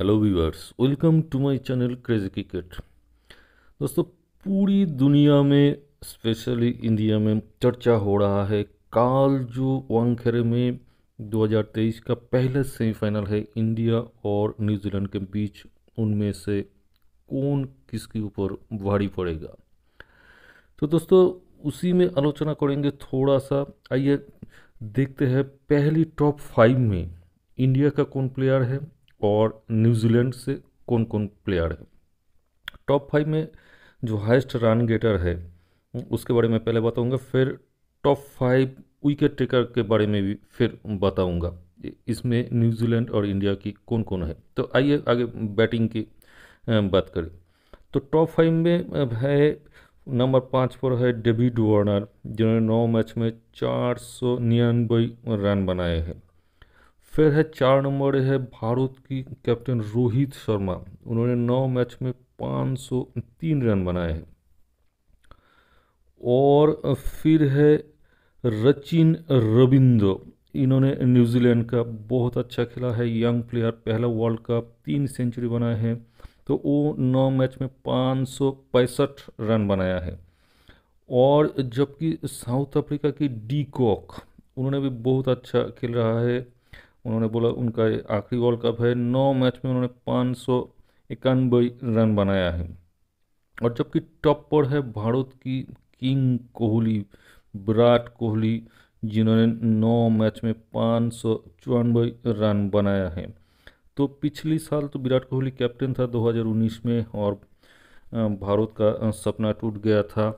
hello viewers welcome to my channel crazy cricket दोस्तों पूरी दुनिया में स्पेशली इंडिया में चर्चा हो रहा है काल जो वांगखेड़े में 2023 का पहला सेमीफाइनल है इंडिया और न्यूजीलैंड के बीच उनमें से कौन किसके ऊपर भारी पड़ेगा तो दोस्तों उसी में आलोचना करेंगे थोड़ा सा आइए देखते हैं पहली टॉप फाइव में इंडिया का कौन प्लेयर है और न्यूजीलैंड से कौन कौन प्लेयर है टॉप फाइव में जो हाइस्ट रन गेटर है उसके बारे में पहले बताऊंगा फिर टॉप फाइव विकेट टेकर के बारे में भी फिर बताऊंगा इसमें न्यूजीलैंड और इंडिया की कौन कौन है तो आइए आगे बैटिंग की बात करें तो टॉप फाइव में है नंबर पाँच पर है डेविड वार्नर जिन्होंने नौ मैच में चार सौ निन्यानवे रन बनाए हैं फिर है चार नंबर है भारत की कैप्टन रोहित शर्मा उन्होंने नौ मैच में 503 रन बनाए हैं और फिर है रचिन रविंद्र इन्होंने न्यूजीलैंड का बहुत अच्छा खेला है यंग प्लेयर पहला वर्ल्ड कप तीन सेंचुरी बनाए हैं तो वो नौ मैच में पाँच रन बनाया है और जबकि साउथ अफ्रीका की डी कॉक उन्होंने भी बहुत अच्छा खेल रहा है उन्होंने बोला उनका आखिरी वर्ल्ड कप है नौ मैच में उन्होंने पाँच सौ रन बनाया है और जबकि टॉप पर है भारत की किंग कोहली विराट कोहली जिन्होंने नौ मैच में पाँच सौ चौरानवे रन बनाया है तो पिछली साल तो विराट कोहली कैप्टन था 2019 में और भारत का सपना टूट गया था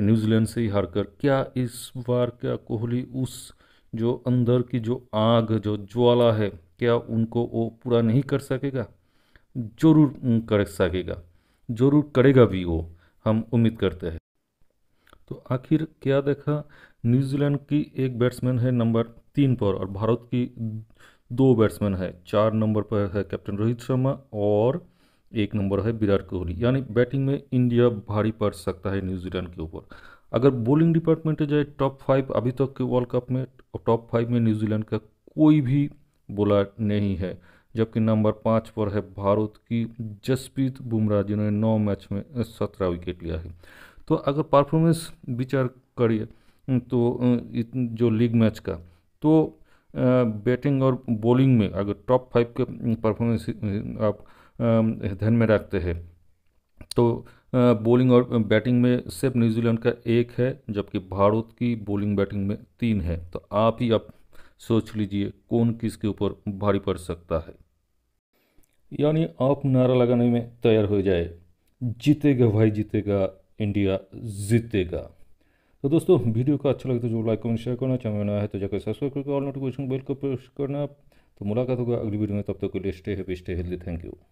न्यूजीलैंड से ही हारकर क्या इस बार क्या कोहली उस जो अंदर की जो आग जो ज्वाला है क्या उनको वो पूरा नहीं कर सकेगा ज़रूर कर सकेगा ज़रूर करेगा भी वो हम उम्मीद करते हैं तो आखिर क्या देखा न्यूजीलैंड की एक बैट्समैन है नंबर तीन पर और भारत की दो बैट्समैन है चार नंबर पर है कैप्टन रोहित शर्मा और एक नंबर है विराट कोहली यानी बैटिंग में इंडिया भारी पड़ सकता है न्यूजीलैंड के ऊपर अगर बॉलिंग डिपार्टमेंट जाए टॉप फाइव अभी तक के वर्ल्ड कप में और टॉप फाइव में न्यूजीलैंड का कोई भी बॉलर नहीं है जबकि नंबर पाँच पर है भारत की जसप्रीत बुमराह जिन्होंने नौ मैच में सत्रह विकेट लिया है तो अगर परफॉर्मेंस विचार करिए तो जो लीग मैच का तो बैटिंग और बॉलिंग में अगर टॉप फाइव के परफॉर्मेंस आप ध्यान में रखते हैं तो बॉलिंग और बैटिंग में सिर्फ न्यूजीलैंड का एक है जबकि भारत की बॉलिंग बैटिंग में तीन है तो आप ही आप सोच लीजिए कौन किसके ऊपर भारी पड़ सकता है यानी आप नारा लगाने में तैयार हो जाए जीतेगा भाई जीतेगा इंडिया जीतेगा तो दोस्तों वीडियो का अच्छा लगे तो जो लाइक कमेंट शेयर करना चैनल में नया है तो जाकर सब्सक्राइब करके ऑल नोटिफिकेशन बेल को प्रेस करना तो मुलाकात होगा अगली वीडियो में तब तक के लिए stay happy stay healthy thank you